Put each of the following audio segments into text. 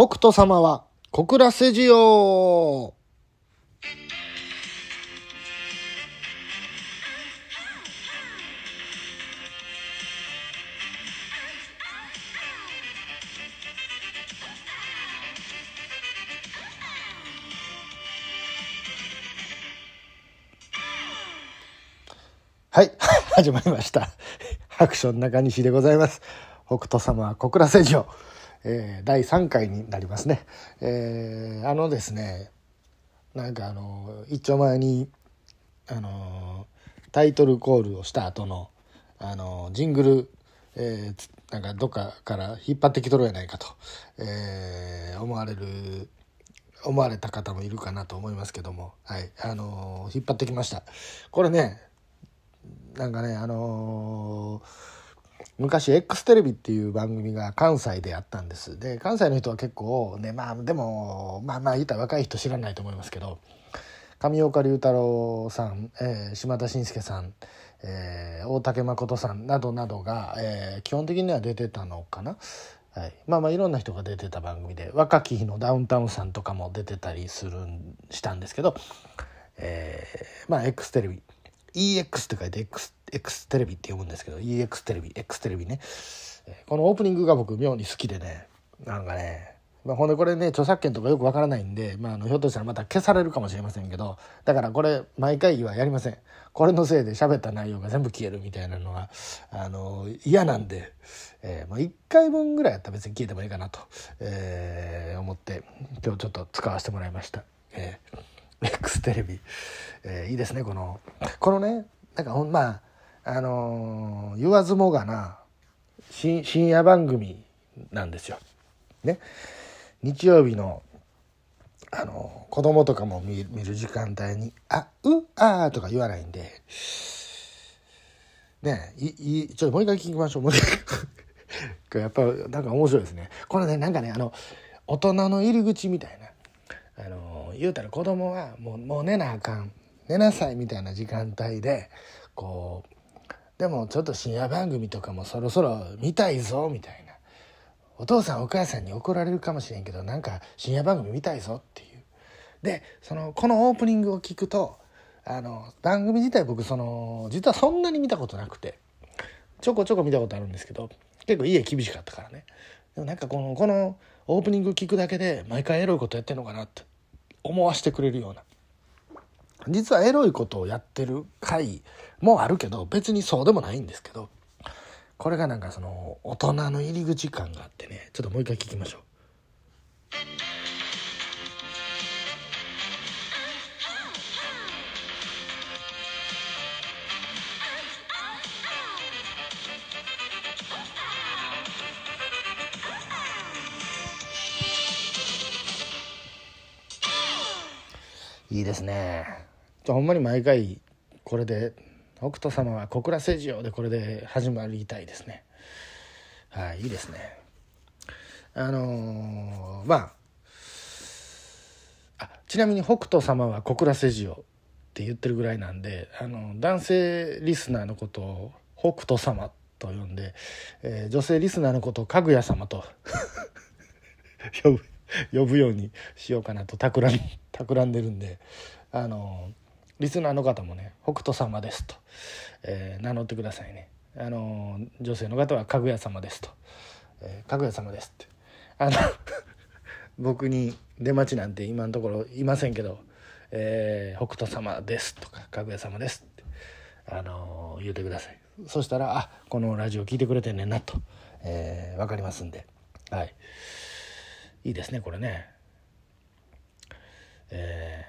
北斗様は小倉筋よはい、始まりました。ハクション中西でございます。北斗様は小倉誠二を。えー、第3回になりますね。えー、あのですねなんかあの一丁前にあのタイトルコールをした後のあのジングル、えー、なんかどっかから引っ張ってきとるやないかと、えー、思われる思われた方もいるかなと思いますけども、はいあの引っ張ってきました。これねなんかねあのー昔 X テレビっていう番組が関西でやったんですで関西の人は結構ねまあでもまあまあ言ったら若い人知らないと思いますけど上岡龍太郎さん、えー、島田紳介さん、えー、大竹誠さんなどなどが、えー、基本的には出てたのかな、はい、まあまあいろんな人が出てた番組で若き日のダウンタウンさんとかも出てたりするしたんですけど、えー、まあ X テレビ EX って書いて X, X テレビって読むんですけど EX テレビ X テレビねこのオープニングが僕妙に好きでねなんかね、まあ、ほんでこれね著作権とかよくわからないんで、まあ、あのひょっとしたらまた消されるかもしれませんけどだからこれ毎回はやりませんこれのせいで喋った内容が全部消えるみたいなのはあの嫌なんで、えーまあ、1回分ぐらいやったら別に消えてもいいかなと、えー、思って今日ちょっと使わせてもらいました。えーレクステレビ、えー、いいですねこのこのねなんかほんまあ、あのー、言わずもがなし深夜番組なんですよ。ね、日曜日のあの子供とかも見る時間帯に「あうあ」とか言わないんでねいいちょっともう一回聞きましょうもう一回 やっぱなんか面白いですねこのねなんかねあの大人の入り口みたいなあの言うたら子供はもうもう寝なあかん寝なさいみたいな時間帯でこうでもちょっと深夜番組とかもそろそろ見たいぞみたいなお父さんお母さんに怒られるかもしれんけどなんか深夜番組見たいぞっていうでそのこのオープニングを聞くとあの番組自体僕その実はそんなに見たことなくてちょこちょこ見たことあるんですけど結構家厳しかったからねでもなんかこのこのオープニング聞くだけで毎回エロいことやってんのかなって思わせてくれるような実はエロいことをやってる回もあるけど別にそうでもないんですけどこれがなんかその大人の入り口感があってねちょっともう一回聞きましょう。いいですねじゃほんまに毎回これで「北斗様は小倉政治を」でこれで始まりたいですねはいいいですねあのー、まああちなみに「北斗様は小倉政治を」って言ってるぐらいなんであの男性リスナーのことを「北斗様」と呼んで、えー、女性リスナーのことを「かぐや様と」と呼ぶ。呼ぶようにしようかなと企ん 企んでるんであのリスナーの方もね「北斗様です」と、えー、名乗ってくださいね。あの女性の方は「かぐや様です」と「えー、かぐや様です」ってあの 僕に出待ちなんて今のところいませんけど「えー、北斗様です」とか「かぐや様です」ってあの言うてくださいそしたら「あこのラジオ聞いてくれてんねんなと」と、えー、分かりますんではい。いいですねこれね。え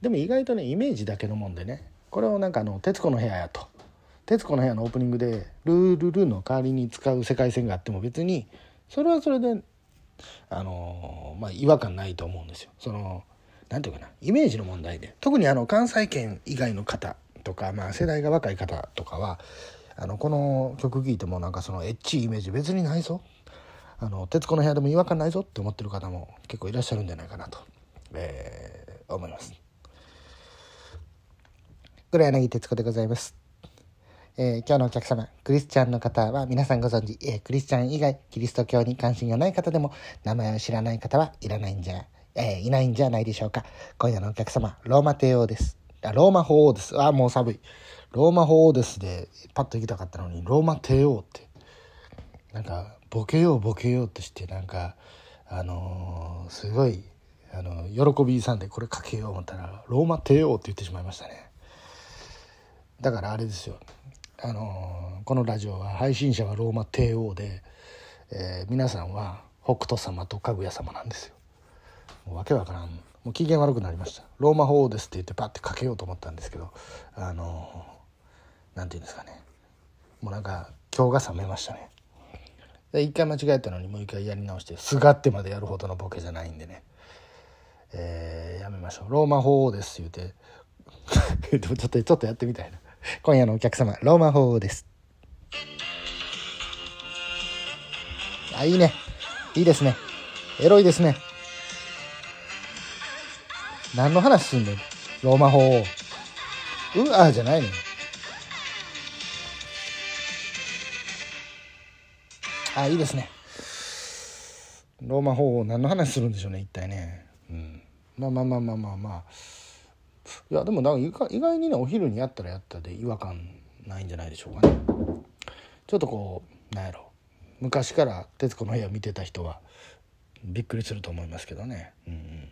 ー、でも意外とねイメージだけのもんでねこれをなんかあの「徹子の部屋」やと「徹子の部屋」のオープニングで「ルールル」の代わりに使う世界線があっても別にそれはそれであのー、まあ違和感ないと思うんですよ。そのなんていうかなイメージの問題で特にあの関西圏以外の方とか、まあ、世代が若い方とかはあのこの曲聴いてもなんかそのエッチイメージ別にないぞあの『徹子の部屋』でも違和感ないぞって思ってる方も結構いらっしゃるんじゃないかなと、えー、思います。黒柳徹子でございます。えー、今日のお客様、クリスチャンの方は皆さんご存知、えー、クリスチャン以外、キリスト教に関心がない方でも、名前を知らない方はいらないんじゃ、えー、いないんじゃないでしょうか。今夜のお客様、ローマ帝王です。あ、ローマ法王です。あ、もう寒い。ローマ法王ですで、パッと行きたかったのに、ローマ帝王って、なんか、ボケようボケようとしてなんかあのー、すごいあの喜びさんでこれかけよう思ったらローマ帝王って言ってしまいましたねだからあれですよあのー、このラジオは配信者はローマ帝王で、えー、皆さんは北斗様とかぐや様なんですよもうわけわからんもう機嫌悪くなりました「ローマ法王です」って言ってパッてかけようと思ったんですけどあの何、んて言うんですかねもうなんか今日が冷めましたねで一回間違えたのにもう一回やり直してすがってまでやるほどのボケじゃないんでね、えー、やめましょうローマ法王です言うて でもちょっとちょっとやってみたいな今夜のお客様ローマ法王ですあいいねいいですねエロいですね何の話すんねんローマ法王うあじゃないねんあいいですねローマ法王何の話するんでしょうね一体ねうんまあまあまあまあまあまあいやでもなんか意外にねお昼にやったらやったで違和感ないんじゃないでしょうかねちょっとこうなんやろ昔から『徹子の部屋』見てた人はびっくりすると思いますけどねうん、うん、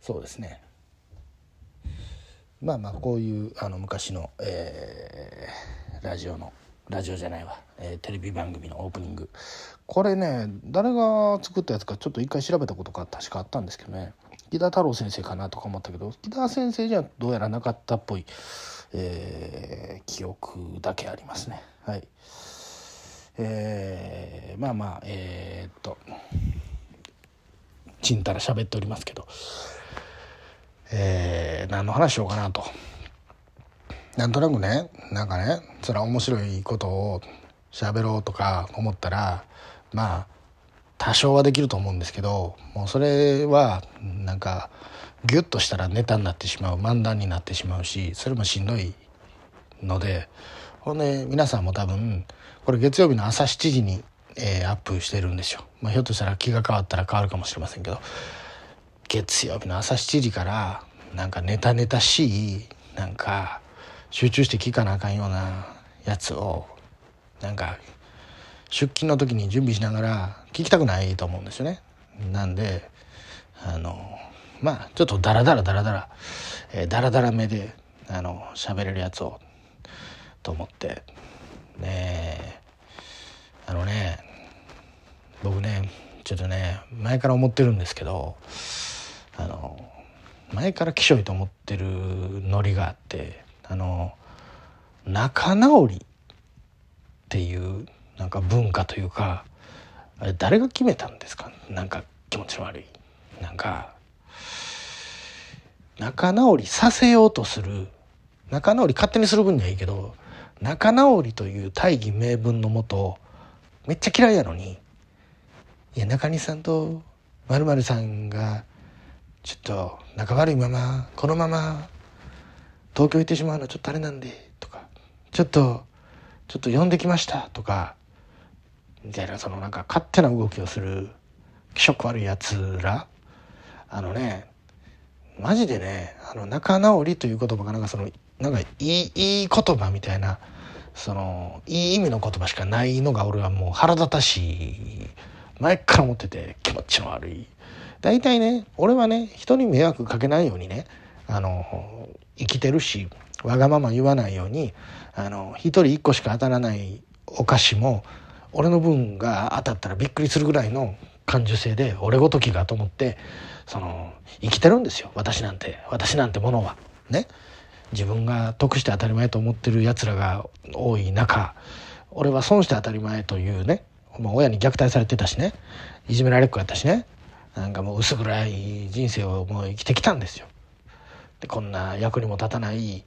そうですねまあまあこういうあの昔の、えー、ラジオのラジオじゃないわ、えー、テレビ番組のオープニングこれね誰が作ったやつかちょっと一回調べたことが確かあったんですけどね木田太郎先生かなとか思ったけど木田先生じゃどうやらなかったっぽい、えー、記憶だけありますねはいえー、まあまあえー、っとちんたら喋っておりますけどえー、何の話しようかなと。なんとなくねなんかねそは面白いことを喋ろうとか思ったらまあ多少はできると思うんですけどもうそれはなんかギュッとしたらネタになってしまう漫談になってしまうしそれもしんどいのでほんで皆さんも多分これ月曜日の朝7時に、えー、アップしてるんですよ、まあ、ひょっとしたら気が変わったら変わるかもしれませんけど月曜日の朝7時からなんかネタネタしいなんか集中して聞かなあかんようなやつをなんか出勤の時に準備しながら聞きたくないと思うんですよね。なんであのまあちょっとダラダラダラダラ、えー、ダラダラ目であの喋れるやつをと思ってねあのね僕ねちょっとね前から思ってるんですけどあの前からきしょいと思ってるノリがあってあの仲直りっていうなんか文化というかあれ誰が決めたんですかなんか気持ち悪いなんか仲直りさせようとする仲直り勝手にする分にはいいけど仲直りという大義名分のもとめっちゃ嫌いやのにいや中西さんとまるさんがちょっと仲悪いままこのまま東京行ってしまうのはちょっとあれなんで」とか「ちょっとちょっと呼んできました」とかみたいなそのなんか勝手な動きをする気色悪いやつらあのねマジでねあの仲直りという言葉がなんかそのなんかいいいい言葉みたいなそのいい意味の言葉しかないのが俺はもう腹立たしい前から思ってて気持ちの悪い大体ね俺はね人に迷惑かけないようにねあの生きてるしわがまま言わないようにあの1人1個しか当たらないお菓子も俺の分が当たったらびっくりするぐらいの感受性で俺ごときがと思ってその生きてるんですよ私なんて私なんてものは。ね自分が得して当たり前と思ってるやつらが多い中俺は損して当たり前というね、まあ、親に虐待されてたしねいじめられっ子やったしねなんかもう薄暗い人生をもう生きてきたんですよ。でこんな役にも立たない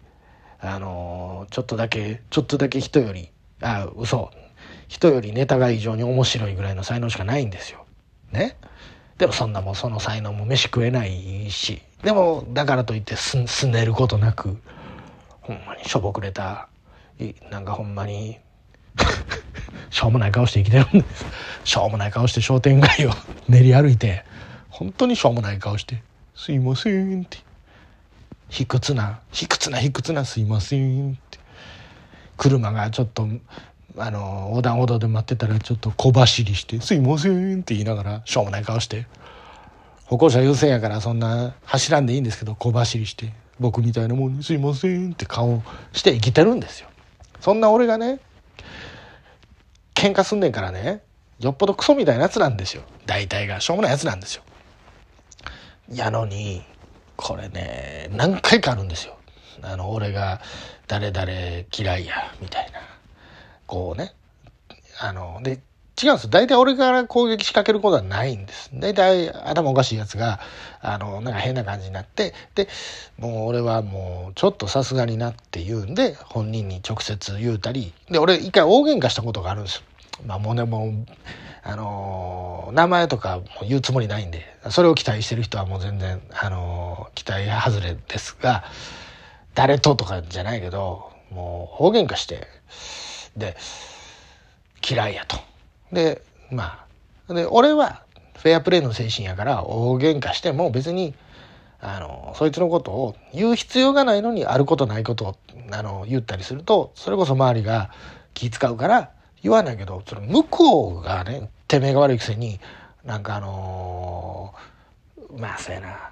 あのちょっとだけちょっとだけ人よりあ嘘人よりネタが異常に面白いぐらいの才能しかないんですよ。ねでもそんなもその才能も飯食えないしでもだからといってすすねることなくほんまにしょぼくれたなんかほんまに しょうもない顔して生きてるんですしょうもない顔して商店街を練り歩いて本当にしょうもない顔して「すいません」って卑屈な卑屈な卑屈なすいません」って車がちょっとあの横断歩道で待ってたらちょっと小走りして「すいません」って言いながらしょうもない顔して歩行者優先やからそんな走らんでいいんですけど小走りして僕みたいなもんに「すいません」って顔して生きてるんですよ。そんな俺がね喧嘩すんねんからねよっぽどクソみたいなやつなんですよ大体がしょうもないやつなんですよ。やのにこれね何回かあるんですよあの俺が誰々嫌いやみたいなこうねあので違うんです大体俺から攻撃仕掛けることはないんです。大体頭おかしいやつが、あの、なんか変な感じになって、で、もう俺はもうちょっとさすがになって言うんで、本人に直接言うたり、で、俺一回大喧嘩したことがあるんですよ。まあ、もうねもうあの名前とかも言うつもりないんでそれを期待してる人はもう全然、あの期待外れですが誰ととかじゃないけどもう大言化してで嫌いやと。でまあで俺はフェアプレーの精神やから大喧嘩しても別にあのそいつのことを言う必要がないのにあることないことをあの言ったりするとそれこそ周りが気遣うから言わないけどその向こうがねてめえが悪いくせになんかあのー、まあそうやな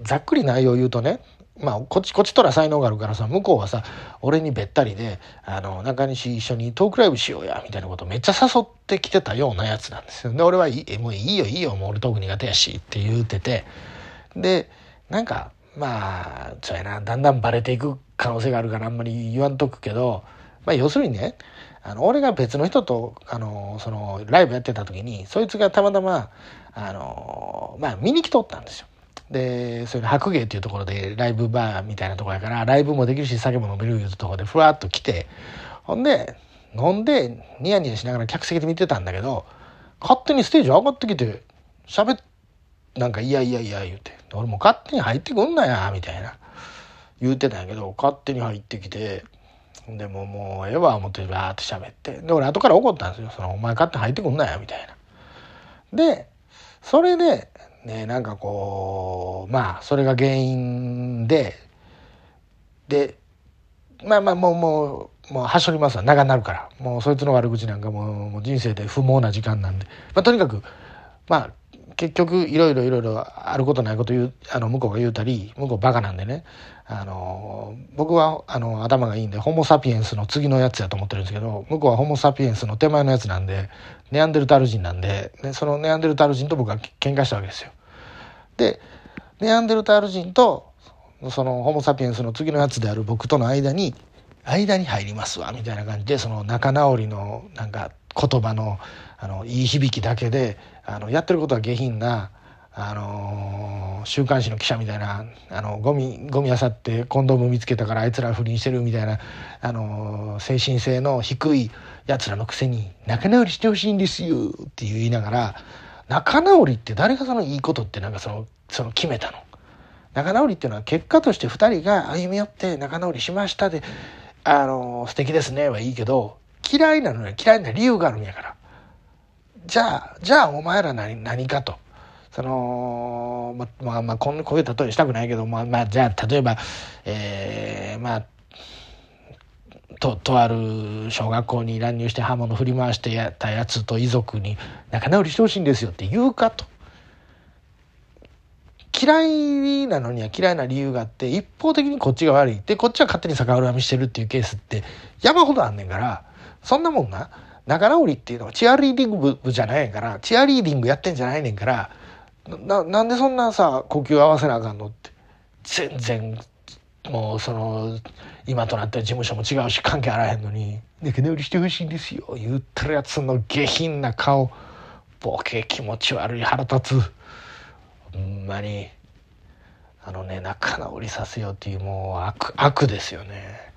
ざっくり内容言うとねまあ、こっちこっちとら才能があるからさ向こうはさ俺にべったりであの中西一緒にトークライブしようやみたいなことめっちゃ誘ってきてたようなやつなんですよで俺はいいもういいよいいよもう俺トーク苦手やしって言うててでなんかまあそうやなだんだんバレていく可能性があるからあんまり言わんとくけど、まあ、要するにねあの俺が別の人とあのそのライブやってた時にそいつがたまたまあの、まあ、見に来とったんですよ。でそれ白芸っていうところでライブバーみたいなとこやからライブもできるし酒も飲めるいうところでふわっと来てほんで飲んでニヤニヤしながら客席で見てたんだけど勝手にステージ上がってきて喋なんか「いやいやいや」言うて「俺も勝手に入ってくんなや」みたいな言うてたんやけど勝手に入ってきてでももうええわ思ってバーッて喋ってで俺後から怒ったんですよ「そのお前勝手に入ってくんなよ」みたいな。でそれでねなんかこうまあそれが原因ででまあまあもうもうもうはしょりますわ長なるからもうそいつの悪口なんかもう人生で不毛な時間なんで、まあ、とにかくまあ結局いろいろいろいろあることないこと言うあの向こうが言うたり向こうバカなんでねあの僕はあの頭がいいんでホモ・サピエンスの次のやつやと思ってるんですけど向こうはホモ・サピエンスの手前のやつなんでネアンデルタール人なんででそのネアンデルタール人と僕は喧嘩したわけですよ。でネアンデルタール人とそのホモ・サピエンスの次のやつである僕との間に間に入りますわみたいな感じでその仲直りのなんか言葉のあのいい響きだけであのやってることは下品なあの週刊誌の記者みたいなあのゴミゴミ漁ってコンドーム見つけたからあいつら不倫してるみたいな、あの精神性の低いやつらのくせに仲直りしてほしいんですよって言いながら仲直りって誰がそのいいことってなんかそのその決めたの仲直りっていうのは結果として2人が歩み寄って仲直りしましたで「あの素敵ですね」はいいけど嫌いなのは嫌いな理由があるんやから。じゃあ、じゃあお前ら何何かと。その、ま、まあ、まあ、こんこういう例えしたくないけど、まあ、まあ、じゃあ、例えば、えー、まあ、と、とある小学校に乱入して刃物振り回してやったやつと遺族に仲直りしてほしいんですよって言うかと。嫌いなのには嫌いな理由があって一方的にこっちが悪いでこっちは勝手に逆恨みしてるっていうケースって山ほどあんねんからそんなもんな仲直りっていうのはチアリーディング部じゃないからチアリーディングやってんじゃないねんからななんでそんなさ呼吸合わせなあかんのって全然もうその今となって事務所も違うし関係あらへんのに「仲直りしてほしいんですよ」言ってるやつの下品な顔ボケ気持ち悪い腹立つほんまにあのね仲直りさせようっていうもう悪悪ですよね。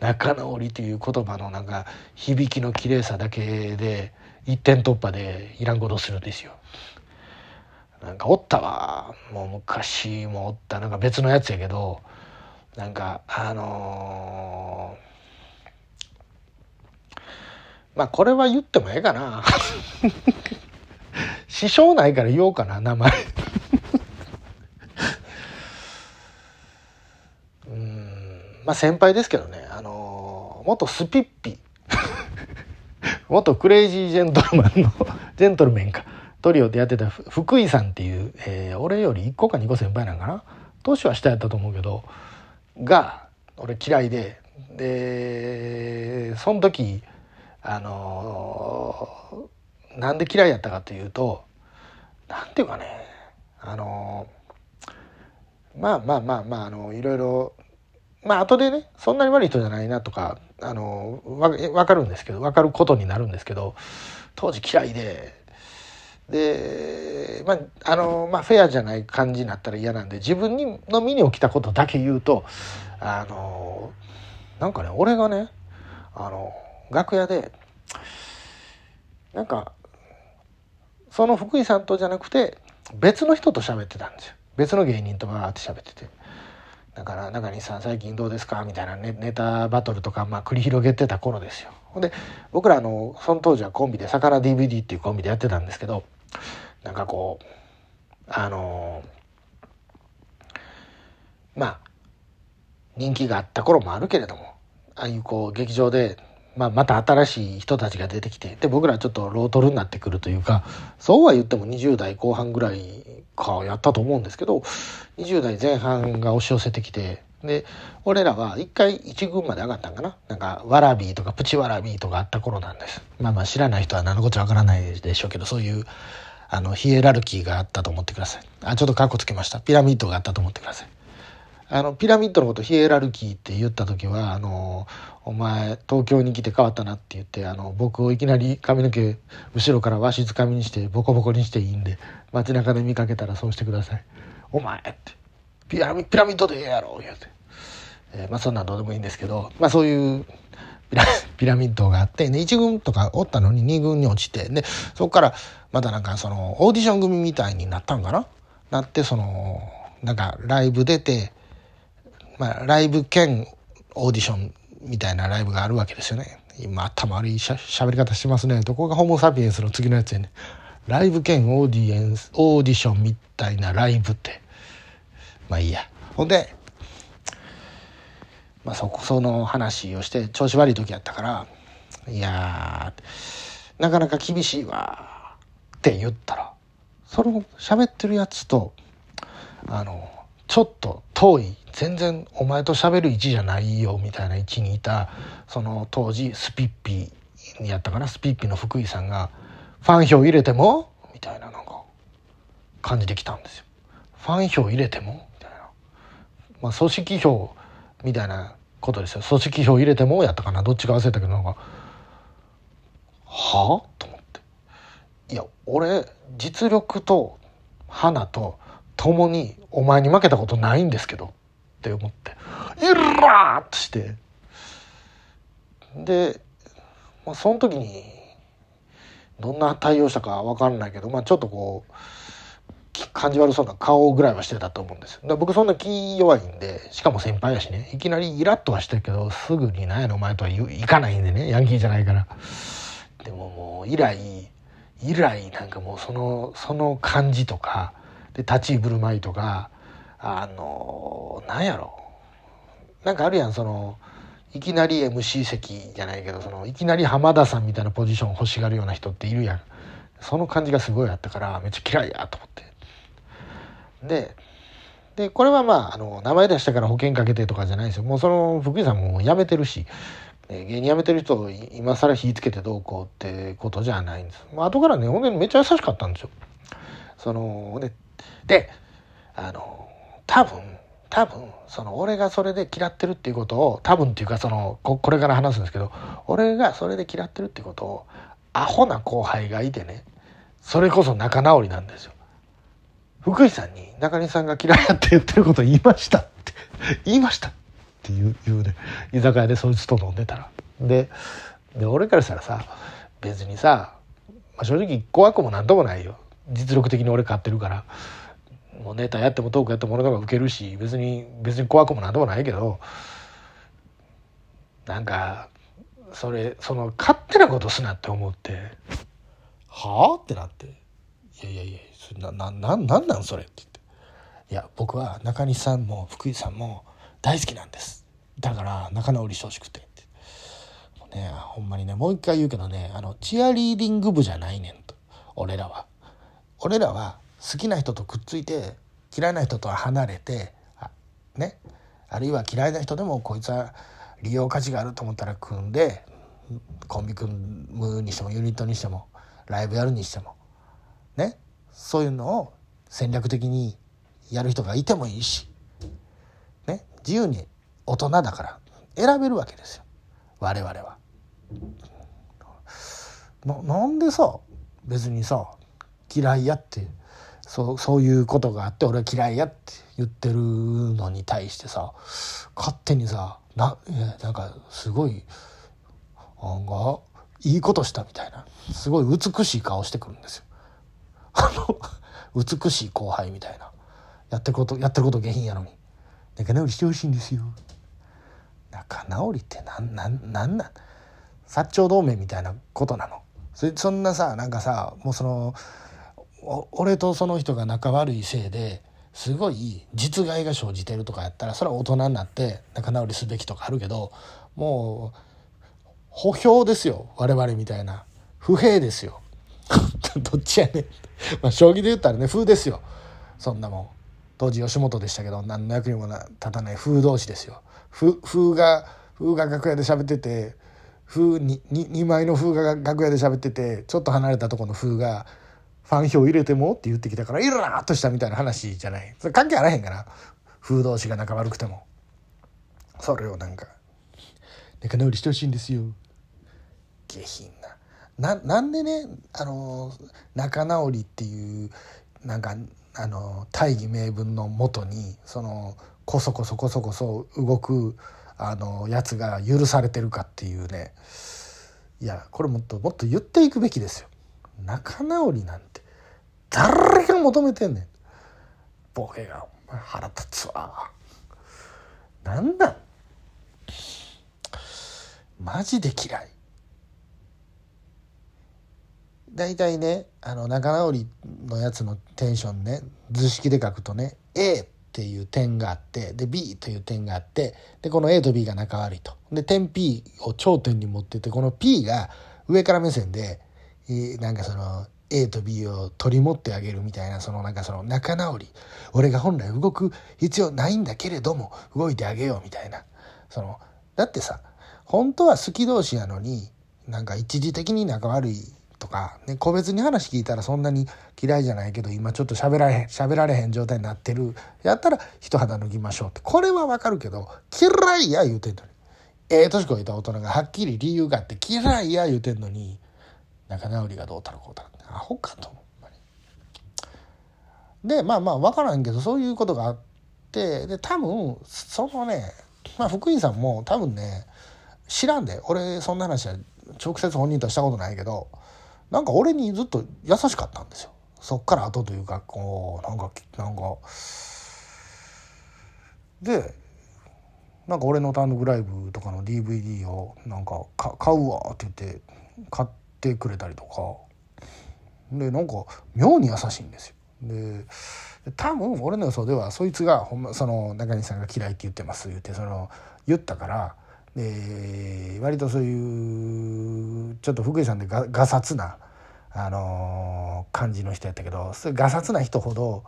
仲直りという言葉のなんか響きの綺麗さだけで一点突破でいらんことするんですよ。なんかおったわもう昔もおったなんか別のやつやけどなんかあのー、まあこれは言ってもええかな支障 ないから言おうかな名前 うんまあ先輩ですけどね元スピッピ元クレイジージェントルマンの ジェントルメンかトリオでやってた福井さんっていう、えー、俺より1個か2個先輩なんかな年は下やったと思うけどが俺嫌いででその時あのー、なんで嫌いやったかというとなんていうかねあのー、まあまあまあまああのいろいろまあ後でねそんなに悪い人じゃないなとかあの分かるんですけど分かることになるんですけど当時嫌いででまああのまあフェアじゃない感じになったら嫌なんで自分にの身に起きたことだけ言うとあのなんかね俺がねあの楽屋でなんかその福井さんとじゃなくて別の人と喋ってたんですよ別の芸人とバーって喋ってて。だから中西さん最近どうですかみたいなネネタバトルとか、まあ、繰り広げてた頃ですよ。ほんで僕らあのその当時はコンビで「魚 DVD」っていうコンビでやってたんですけどなんかこうあのまあ人気があった頃もあるけれどもああいうこう劇場でまあ、また新しい人たちが出てきてで僕らちょっとロートルになってくるというかそうは言っても20代後半ぐらいかやったと思うんですけど20代前半が押し寄せてきてで俺らは1回1軍まで上がったんかななんかわらびとかプチわらーとかあった頃なんですまあまあ知らない人は何のこっちゃわからないでしょうけどそういうあのヒエラルキーがあったと思ってくださいあちょっとカッコつけましたピラミッドがあったと思ってくださいあのピラミッドのことヒエラルキーって言った時はあのお前東京に来て変わったなって言ってあの僕をいきなり髪の毛後ろからわしづかみにしてボコボコにしていいんで街中で見かけたらそうしてください「お前」ってピラミ「ピラミッドでええやろ」言うて、えー、まあそんなんどうでもいいんですけどまあそういうピラミッドがあって、ね、1軍とかおったのに2軍に落ちて、で、そこからまたなんかそのオーディション組みたいになったんかななって、その、なんかライブ出て、まあ、ライブ兼オーディションみたいなライブがあるわけですよね。今、頭悪いしゃ喋り方してますね。とこがホモ・サピエンスの次のやつやね。ライブ兼オーディエンス、オーディションみたいなライブって。まあいいや。ほんで、まあそこ、その話をして調子悪い時やったから、いやなかなか厳しいわって言ったら、その喋ってるやつと、あの、ちょっと遠い全然お前と喋る位置じゃないよみたいな位置にいたその当時スピッピーやったかなスピッピの福井さんが「ファン票入れても?」みたいななんか感じてきたんですよ。ファン票入れてもみたいな、まあ、組織票みたいなことですよ組織票入れてもやったかなどっちか忘れたけどなんか「はあ?」と思って「いや俺実力と花と共にお前に負けたことないんですけど、って思って、イラーっとして、で、まあ、その時に、どんな対応したかわかんないけど、まあ、ちょっとこう、感じ悪そうな顔ぐらいはしてたと思うんです僕そんな気弱いんで、しかも先輩やしね、いきなりイラッとはしてるけど、すぐに何やのお前とは行かないんでね、ヤンキーじゃないから。でももう、以来、以来なんかもうその、その感じとか、で立ち居振る舞いとかあのなんやろなんかあるやんそのいきなり MC 席じゃないけどそのいきなり浜田さんみたいなポジション欲しがるような人っているやんその感じがすごいあったからめっちゃ嫌いやと思ってででこれはまああの名前出したから保険かけてとかじゃないですよもうその福井さんも辞めてるし芸人辞めてる人今更火つけてどうこうってことじゃないんです、まあ後からねほんでめっちゃ優しかったんですよそのねであの多分多分その俺がそれで嫌ってるっていうことを多分っていうかそのここれから話すんですけど俺がそれで嫌ってるっていうことをアホな後輩がいてねそれこそ仲直りなんですよ。福井さんに「中西さんが嫌いやって言ってること言いました」って「言いました」っていう言うね居酒屋でそいつと飲んでたら。でで俺からしたらさ別にさ、まあ、正直怖くも何ともないよ実力的に俺勝ってるからもうネタやってもトークやっても物の方がウケるし別に別に怖くもなんでもないけどなんかそれその勝手なことすなって思ってはあってなって「いやいやいやそれななななんなんそれ」って言って「いや僕は中西さんも福井さんも大好きなんですだから仲直りしてほしくて」ってねほんまにねもう一回言うけどねあのチアリーディング部じゃないねんと俺らは。これらは好きな人とくっついて嫌いな人とは離れてあ,、ね、あるいは嫌いな人でもこいつは利用価値があると思ったら組んでコンビ組むにしてもユニットにしてもライブやるにしてもねそういうのを戦略的にやる人がいてもいいし、ね、自由に大人だから選べるわけですよ我々は。ななんでさ別にさ嫌いやってそうそういうことがあって俺は嫌いやって言ってるのに対してさ勝手にさななんかすごいなんかいいことしたみたいなすごい美しい顔してくるんですよ。あの美しい後輩みたいなやってることやってること下品やのに仲直りしてほしいんですよ。仲直りってなんなんなんなん薩長同盟みたいなことなのそんなさなんかさもうその俺とその人が仲悪いせいですごい実害が生じてるとかやったらそれは大人になって仲直りすべきとかあるけどもう補評ですよ我々みたいな不平ですよ どっちやねんまあ将棋で言ったらね風ですよそんなもん当時吉本でしたけど何の役にも立たない風同士ですよ風が風が楽屋で喋ってて風に 2, 2枚の風が楽屋で喋っててちょっと離れたとこの風がファン票入れてもって言ってきたから、イラーっとしたみたいな話じゃない。それ関係あらへんから。風同士が仲悪くても。それをなんか、仲直りしてほしいんですよ。下品な。な、なんでね、あの、仲直りっていう、なんか、あの、大義名分のもとに、その、こそこそこそこそ動く、あの、やつが許されてるかっていうね。いや、これもっともっと言っていくべきですよ。仲直りなんて誰が求めてんねんボケがお前腹立つわなんだマジで嫌い大体ねあの仲直りのやつのテンションね図式で書くとね A っていう点があってで B という点があってでこの A と B が仲悪いとで点 P を頂点に持っててこの P が上から目線でなんかその A と B を取り持ってあげるみたいなそのなんかその仲直り俺が本来動く必要ないんだけれども動いてあげようみたいなそのだってさ本当は好き同士やのになんか一時的に仲悪いとか、ね、個別に話聞いたらそんなに嫌いじゃないけど今ちょっと喋られへん喋られへん状態になってるやったら一肌脱ぎましょうってこれはわかるけど嫌いや言うてんのにええー、年越えた大人がはっきり理由があって嫌いや言うてんのに仲直りがどうたらこうたらってアホかと思うでまあまあ分からんけどそういうことがあってで多分そのね、まあ、福井さんも多分ね知らんで俺そんな話は直接本人としたことないけどなんか俺にずっと優しかったんですよそっから後というかこうなんかなんかでなんか俺の単独ライブとかの DVD をなんか買うわって言って買って。ってくれたりとかでなんか妙に優しいんですよ。で多分俺の予想ではそいつがほん、ま、その中西さんが嫌いって言ってます言ってその言ったからで割とそういうちょっと福井さんでががさつな、あのー、感じの人やったけどそうがさつな人ほど、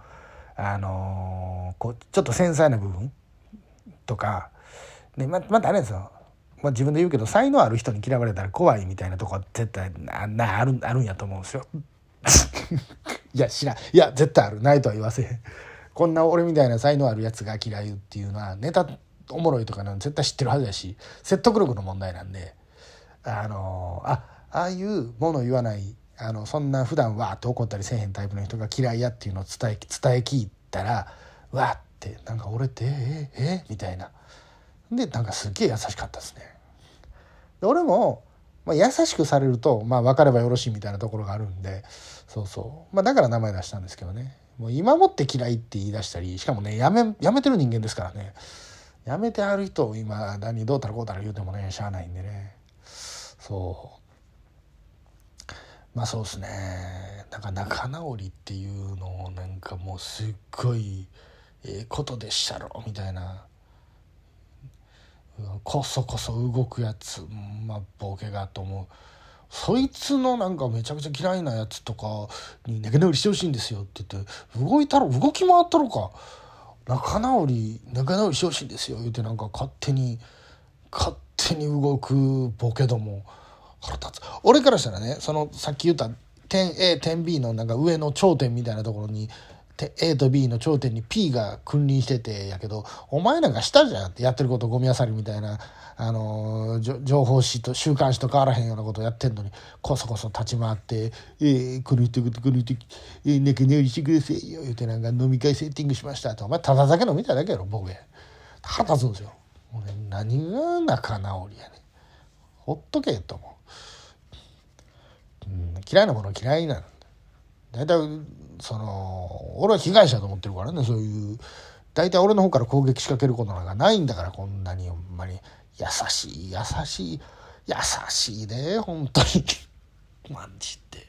あのー、こうちょっと繊細な部分とかでままたあれですよまあ、自分で言うけど才能ある人に嫌われたら怖いみたいなとこは絶対ななあるあるんやと思うんですよ。いや知らんいや絶対あるないとは言わせへん。こんな俺みたいな才能あるやつが嫌いっていうのはネタおもろいとかの絶対知ってるはずやし説得力の問題なんであのあああいうもの言わないあのそんな普段わーって怒ったりせえへんタイプの人が嫌いやっていうのを伝え伝え聞いたらわーってなんか俺ってええええみたいな。でなんかすっげえ優しかったですね。で俺も、まあ、優しくされると、まあ、分かればよろしいみたいなところがあるんでそうそう、まあ、だから名前出したんですけどねもう今もって嫌いって言い出したりしかもねやめやめてる人間ですからねやめてある人を今何どうたらこうたら言うてもねしゃあないんでねそうまあそうですねなんか仲直りっていうのをなんかもうすっごいええことでっしゃろみたいなこそこそ動くやつまあボケがと思うそいつのなんかめちゃくちゃ嫌いなやつとかに仲直りしてほしいんですよって言って動いたろ動き回ったろか仲直り仲直りしてほしいんですよ言ってなんか勝手に勝手に動くボケども腹立つ俺からしたらねそのさっき言った点 A 点 B のなんか上の頂点みたいなところに A と B の頂点に P が君臨しててやけどお前なんかしたじゃんってやってることゴミ漁りみたいな、あのー、情報誌と週刊誌と変わらへんようなことやってんのにこそこそ立ち回って「えー、この人この人、えー、仲直りしてくださいよ」言うてなんか飲み会セッティングしましたってお前ただ酒飲みたいだけやろ僕へ腹立つんですよ俺何が仲直りやねんほっとけと思う、うん、嫌いなもの嫌いなんだ大体その俺は被害者と思ってるからねそういう大体俺の方から攻撃仕掛けることなんかないんだからこんなにほんまに優しい優しい優しいね本当に マジで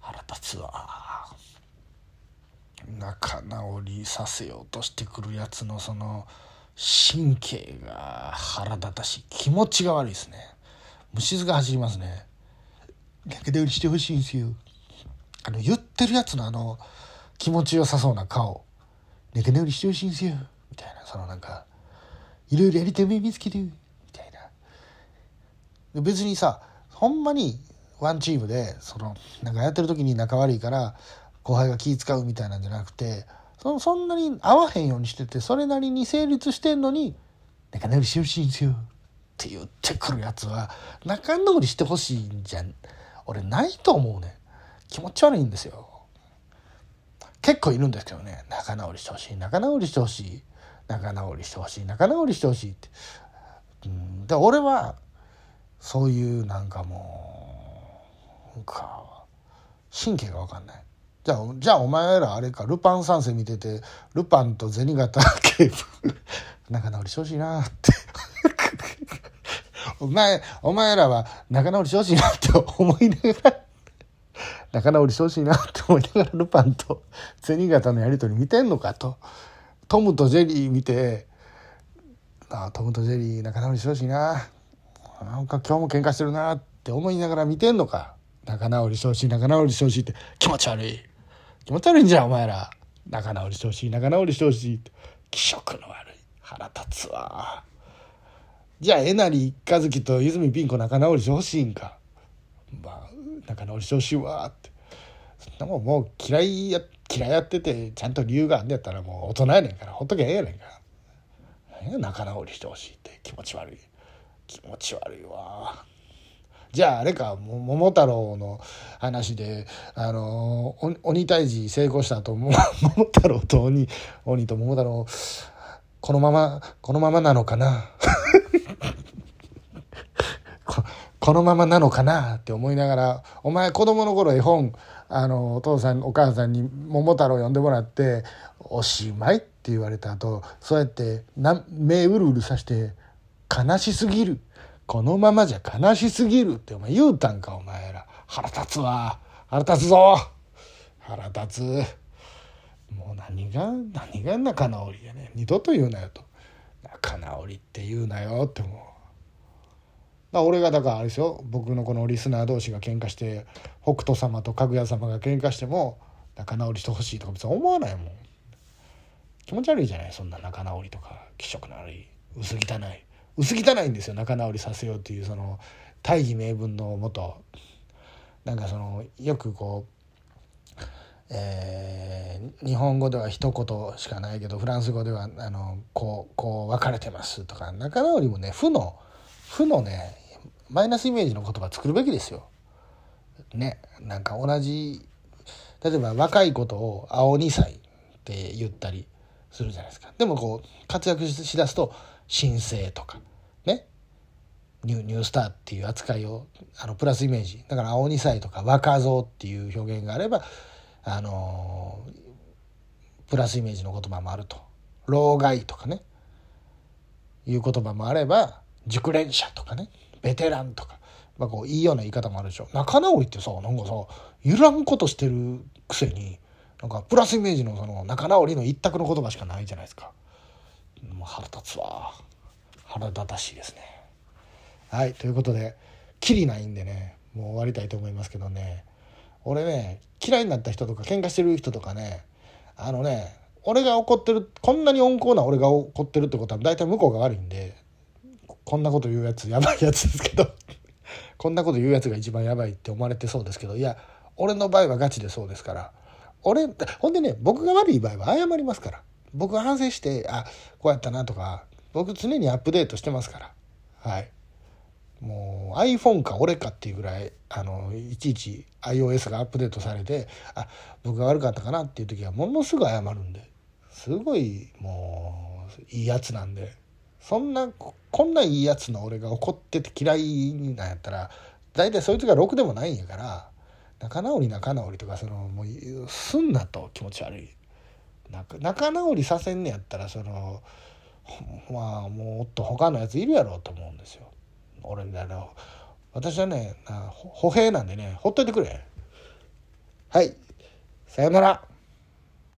腹立つわ仲直りさせようとしてくるやつのその神経が腹立たしい気持ちが悪いですね虫唾が走りますね逆でりしてほしいんですよあの、言ってるやつのあの、気持ちよさそうな顔。寝て寝るにしてほしいんですよ。みたいな、そのなんか、いろいろやりてい目見つけてみたいな。別にさ、ほんまにワンチームで、その、なんかやってる時に仲悪いから、後輩が気使うみたいなんじゃなくて、そそんなに合わへんようにしてて、それなりに成立してんのに、仲直りしてほしいんですよ。って言ってくるやつは、仲直りしてほしいんじゃん。俺ないと思うねん。気持ち悪いんですよ。結構いるんですけどね仲直りしてほしい仲直りしてほしい仲直りしてほしい仲直りしてほしいって。で俺はそういうなんかもうんか神経が分かんない。じゃあ、じゃあお前らあれか、ルパン三世見てて、ルパンと銭形仲直りしてほしいなってお前、お前らは仲直りしてほしいなって思いながら仲直りしてほしいなって思いながらルパンと銭形のやり取り見てんのかとトムとジェリー見てあトムとジェリー仲直りしてほしいななんか今日も喧嘩してるなって思いながら見てんのか仲直りしてほしい仲直りしてほしいって気持ち悪い気持ち悪いんじゃんお前ら仲直りしてほしい仲直りしてほしいって気色の悪い腹立つわじゃあえなり一樹と泉ピン子仲直りしてほしいんかまあ直りしてほしいわってそんなもんもう嫌いや嫌いやっててちゃんと理由があんねやったらもう大人やねんからほっとけええやねんから仲直りしてほしいって気持ち悪い気持ち悪いわじゃああれか桃太郎の話であの鬼退治成功した後 桃太郎と鬼鬼と桃太郎このままこのままなのかなこのままなのかなって思いながらお前子供の頃絵本あのお父さんお母さんに「桃太郎」呼んでもらって「おしまい」って言われた後そうやってな目うるうるさして「悲しすぎる」「このままじゃ悲しすぎる」ってお前言うたんかお前ら腹立つわ腹立つぞ腹立つ。もう何が何が仲直りやね二度と言うなよと仲直りって言うなよって思うあ、俺がだからあれですよ僕のこのリスナー同士が喧嘩して北斗様とかぐや様が喧嘩しても仲直りしてほしいとか別に思わないもん気持ち悪いじゃないそんな仲直りとか気色の悪い薄汚い薄汚いんですよ仲直りさせようっていうその大義名分のもとなんかそのよくこう、えー、日本語では一言しかないけどフランス語ではあのこうこう分かれてますとか仲直りもね負の負のねマイナスイメージの言葉作るべきですよ。ね、なんか同じ例えば若いことを「青2歳」って言ったりするじゃないですかでもこう活躍しだすと「新生」とかねニュニュースターっていう扱いをあのプラスイメージだから「青2歳」とか「若造」っていう表現があればあのー、プラスイメージの言葉もあると「老害」とかねいう言葉もあれば「熟練者」とかねベテランとか、まあ、こういいような言い方もあるでしょ仲直りってさなんかさ揺らんことしてるくせになんかプラスイメージのその仲直りの一択の言葉しかないじゃないですか。もう腹立つわ腹立たしいですね。はいということできりないんでねもう終わりたいと思いますけどね俺ね嫌いになった人とか喧嘩してる人とかねあのね俺が怒ってるこんなに温厚な俺が怒ってるってことは大体向こうが悪いんでこんなこと言うやつやばいやつですけど こんなこと言うやつが一番やばいって思われてそうですけどいや俺の場合はガチでそうですから俺ほんでね僕が悪い場合は謝りますから僕は反省してあこうやったなとか僕常にアップデートしてますからはいもう iPhone か俺かっていうぐらいあのいちいち iOS がアップデートされてあ僕が悪かったかなっていう時はものすぐ謝るんですごいもういいやつなんで。そんなこんないいやつの俺が怒ってて嫌いなんやったら大体そいつがろくでもないんやから仲直り仲直りとかそのもうすんなと気持ち悪い仲直りさせんねやったらそのまあもっと他のやついるやろうと思うんですよ俺だろ私はね歩兵なんでねほっといてくれはいさよなら